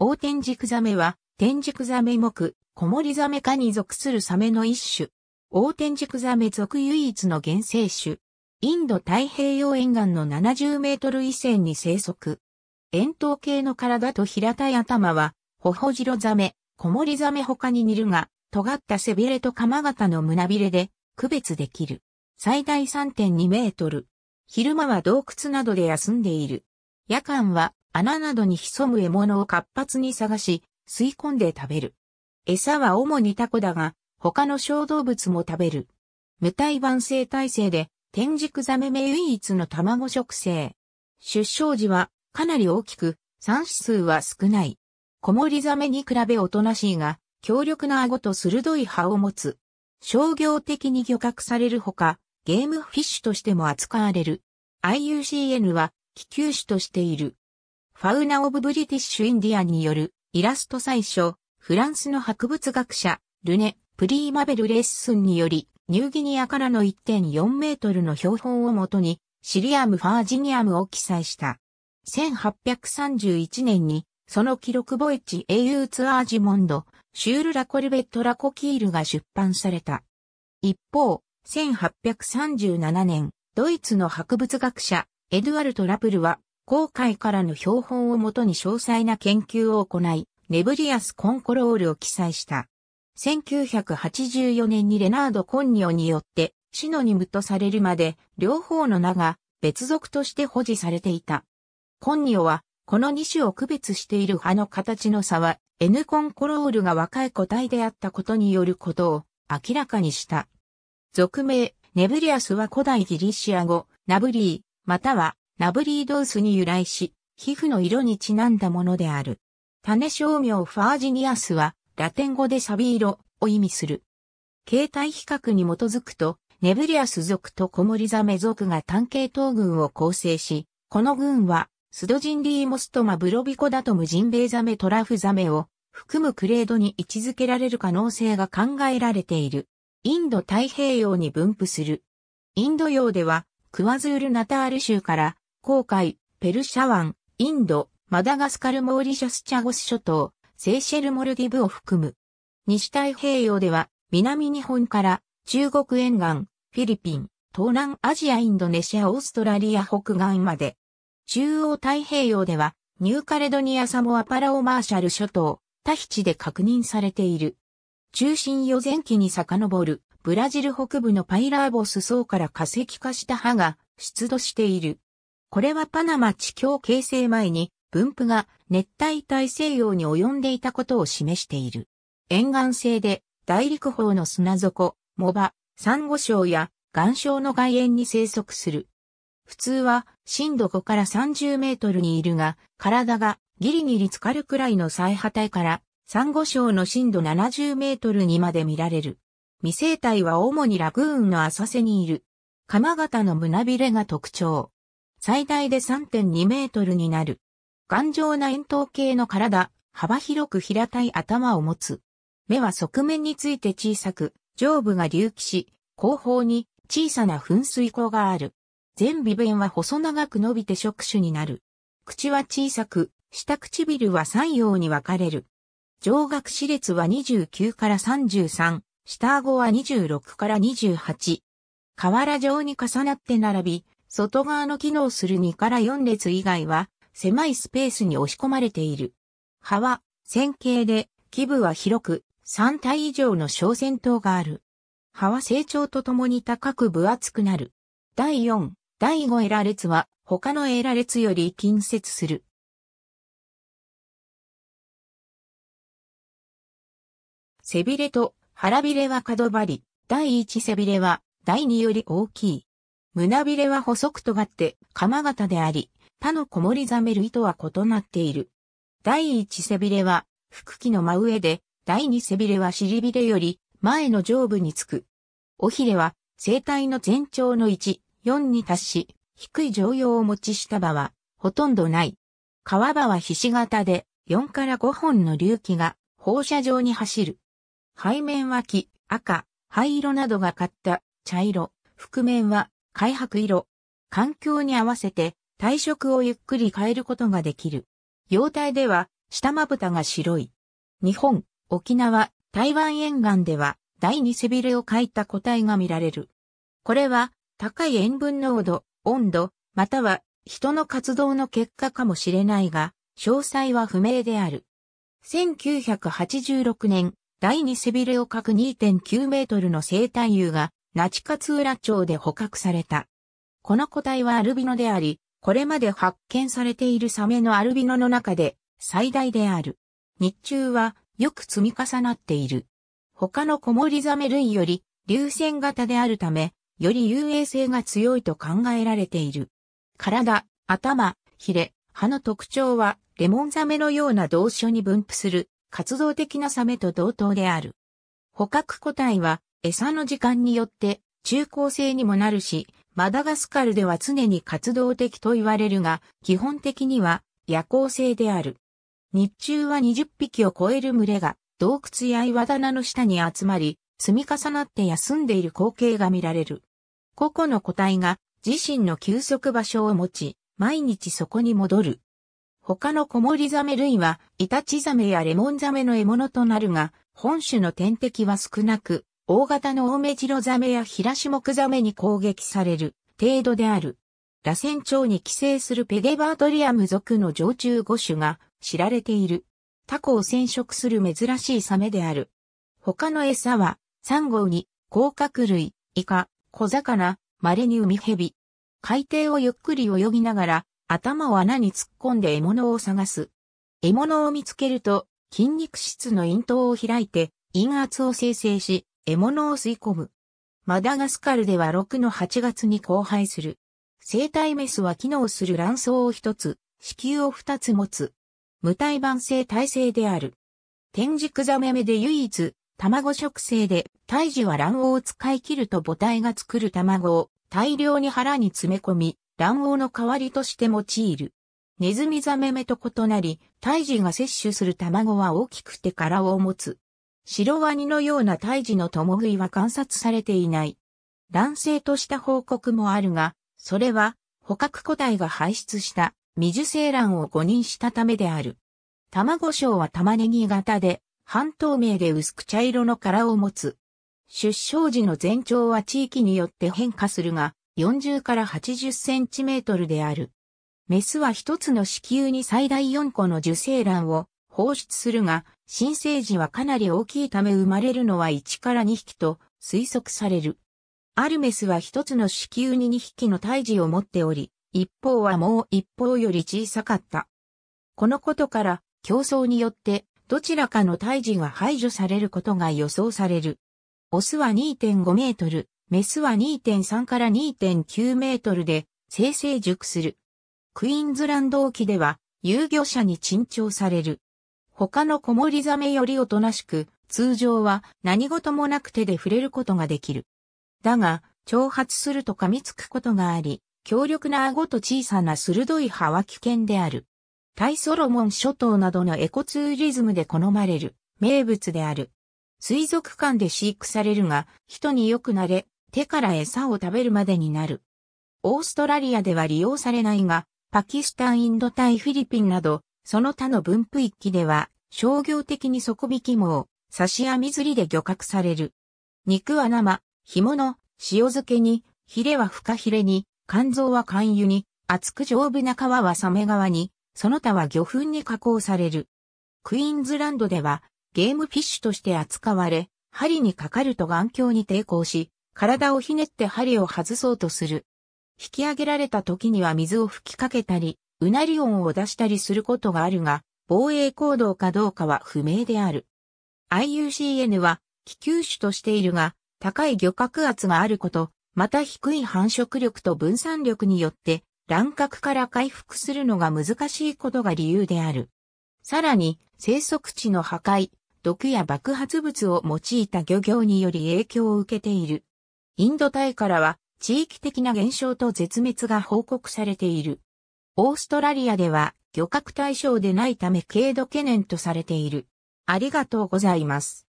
大天竺ザメは、天竺ザメ目、コモリザメ科に属するサメの一種。大天竺ザメ属唯一の原生種。インド太平洋沿岸の70メートル以線に生息。円筒形の体と平たい頭は、ホホジロザメ、コモリザメ他に似るが、尖った背びれと鎌型の胸びれで区別できる。最大3.2メートル。昼間は洞窟などで休んでいる。夜間は穴などに潜む獲物を活発に探し、吸い込んで食べる。餌は主にタコだが、他の小動物も食べる。無体晩生体制で、天竺ザメ目唯一の卵食性。出生時はかなり大きく、産子数は少ない。子守ザメに比べおとなしいが、強力な顎と鋭い歯を持つ。商業的に漁獲されるほか、ゲームフィッシュとしても扱われる。IUCN は気球種としている。ファウナ・オブ・ブリティッシュ・インディアンによるイラスト最初、フランスの博物学者、ルネ・プリーマベル・レッスンにより、ニューギニアからの1.4メートルの標本をもとに、シリアム・ファージニアムを記載した。1831年に、その記録ボイチ英雄ツアージモンド、シュール・ラコルベット・ラコキールが出版された。一方、1837年、ドイツの博物学者、エドゥアルト・ラプルは、航海からの標本をもとに詳細な研究を行い、ネブリアス・コンコロールを記載した。1984年にレナード・コンニオによってシノニムとされるまで両方の名が別属として保持されていた。コンニオはこの2種を区別している葉の形の差は N コンコロールが若い個体であったことによることを明らかにした。俗名、ネブリアスは古代ギリシア語、ナブリー、またはナブリードースに由来し、皮膚の色にちなんだものである。種商名ファージニアスは、ラテン語でサビ色を意味する。形態比較に基づくと、ネブリアス族とコモリザメ族が単系統群を構成し、この群は、スドジンリーモストマブロビコダトムジンベイザメトラフザメを含むクレードに位置づけられる可能性が考えられている。インド太平洋に分布する。インド洋では、クワズールナタール州から航海、ペルシャ湾、インド、マダガスカルモーリシャスチャゴス諸島、セーシェルモルディブを含む。西太平洋では、南日本から中国沿岸、フィリピン、東南アジアインドネシアオーストラリア北岸まで。中央太平洋では、ニューカレドニアサモアパラオマーシャル諸島、タヒチで確認されている。中心予前期に遡る、ブラジル北部のパイラーボス層から化石化した歯が出土している。これはパナマ地境形成前に分布が熱帯大西洋に及んでいたことを示している。沿岸性で大陸方の砂底、藻場、サンゴ礁や岩礁の外縁に生息する。普通は深度5から30メートルにいるが、体がギリギリ浸かるくらいの最波体からサンゴ礁の深度70メートルにまで見られる。未生態は主にラグーンの浅瀬にいる。鎌型の胸びれが特徴。最大で3.2メートルになる。頑丈な円筒形の体、幅広く平たい頭を持つ。目は側面について小さく、上部が隆起し、後方に小さな噴水口がある。全尾弁は細長く伸びて触手になる。口は小さく、下唇は三葉に分かれる。上顎歯列は29から33、下顎は26から28。河原状に重なって並び、外側の機能する2から4列以外は、狭いスペースに押し込まれている。葉は、線形で、基部は広く、3体以上の小線塔がある。葉は成長とともに高く分厚くなる。第4、第5エラ列は、他のエラ列より近接する。背びれと腹びれは角張り。第1背びれは、第2より大きい。胸びれは細く尖って、鎌型であり、他のもり、ザメ類とは異なっている。第一背びれは、腹器の真上で、第二背びれは尻びれより前の上部につく。尾ひれは、生体の全長の1、4に達し、低い常用を持ちした場は、ほとんどない。皮場はひし形で、4から5本の隆起が放射状に走る。背面は木、赤、灰色などがかった茶色、覆面は開白色。環境に合わせて体色をゆっくり変えることができる。容態では下まぶたが白い。日本、沖縄、台湾沿岸では第二背びれを描いた個体が見られる。これは高い塩分濃度、温度、または人の活動の結果かもしれないが、詳細は不明である。1986年、第二背びれを描く2.9メートルの生体油が那智勝浦町で捕獲された。この個体はアルビノであり、これまで発見されているサメのアルビノの中で最大である。日中はよく積み重なっている。他のコモリザメ類より流線型であるため、より遊泳性が強いと考えられている。体、頭、ヒレ、歯の特徴はレモンザメのような動所に分布する活動的なサメと同等である。捕獲個体は餌の時間によって中高生にもなるし、マダガスカルでは常に活動的と言われるが、基本的には夜行性である。日中は20匹を超える群れが洞窟や岩棚の下に集まり、積み重なって休んでいる光景が見られる。個々の個体が自身の休息場所を持ち、毎日そこに戻る。他のコモリザメ類はイタチザメやレモンザメの獲物となるが、本種の天敵は少なく、大型のオオメジロザメやヒラシモクザメに攻撃される程度である。螺旋鳥に寄生するペゲバートリアム属の常駐五種が知られている。タコを染色する珍しいサメである。他の餌は、サンゴウニ、甲殻類、イカ、小魚、稀に海蛇。海底をゆっくり泳ぎながら、頭を穴に突っ込んで獲物を探す。獲物を見つけると、筋肉質の咽頭を開いて、陰圧を生成し、獲物を吸い込む。マダガスカルでは6の8月に交配する。生体メスは機能する卵巣を1つ、子宮を2つ持つ。無体盤性体性である。天竺ザメ目で唯一、卵食性で、胎児は卵黄を使い切ると母体が作る卵を大量に腹に詰め込み、卵黄の代わりとして用いる。ネズミザメ目と異なり、胎児が摂取する卵は大きくて殻を持つ。白ワニのような胎児の共食いは観察されていない。男性とした報告もあるが、それは捕獲個体が排出した未受精卵を誤認したためである。卵症は玉ねぎ型で、半透明で薄く茶色の殻を持つ。出生時の全長は地域によって変化するが、40から80センチメートルである。メスは一つの子宮に最大4個の受精卵を放出するが、新生児はかなり大きいため生まれるのは1から2匹と推測される。アルメスは一つの子宮に2匹の胎児を持っており、一方はもう一方より小さかった。このことから競争によってどちらかの胎児が排除されることが予想される。オスは2.5メートル、メスは2.3から2.9メートルで生成熟する。クイーンズランド沖では、有魚者に珍重される。他の子守ザメよりおとなしく、通常は何事もなく手で触れることができる。だが、挑発すると噛みつくことがあり、強力な顎と小さな鋭い歯は危険である。タイソロモン諸島などのエコツーリズムで好まれる名物である。水族館で飼育されるが、人によくなれ、手から餌を食べるまでになる。オーストラリアでは利用されないが、パキスタン、インドタイ、フィリピンなどその他の分布域では、商業的に底引き網、刺し網釣りで漁獲される。肉は生、干物、塩漬けに、ヒレはフカヒレに、肝臓は肝油に、厚く丈夫な皮はサメ側に、その他は魚粉に加工される。クイーンズランドでは、ゲームフィッシュとして扱われ、針にかかると眼鏡に抵抗し、体をひねって針を外そうとする。引き上げられた時には水を吹きかけたり、うなり音を出したりすることがあるが、防衛行動かどうかは不明である。IUCN は気球種としているが、高い漁獲圧があること、また低い繁殖力と分散力によって、乱獲から回復するのが難しいことが理由である。さらに、生息地の破壊、毒や爆発物を用いた漁業により影響を受けている。インドタイからは地域的な減少と絶滅が報告されている。オーストラリアでは漁獲対象でないため軽度懸念とされている。ありがとうございます。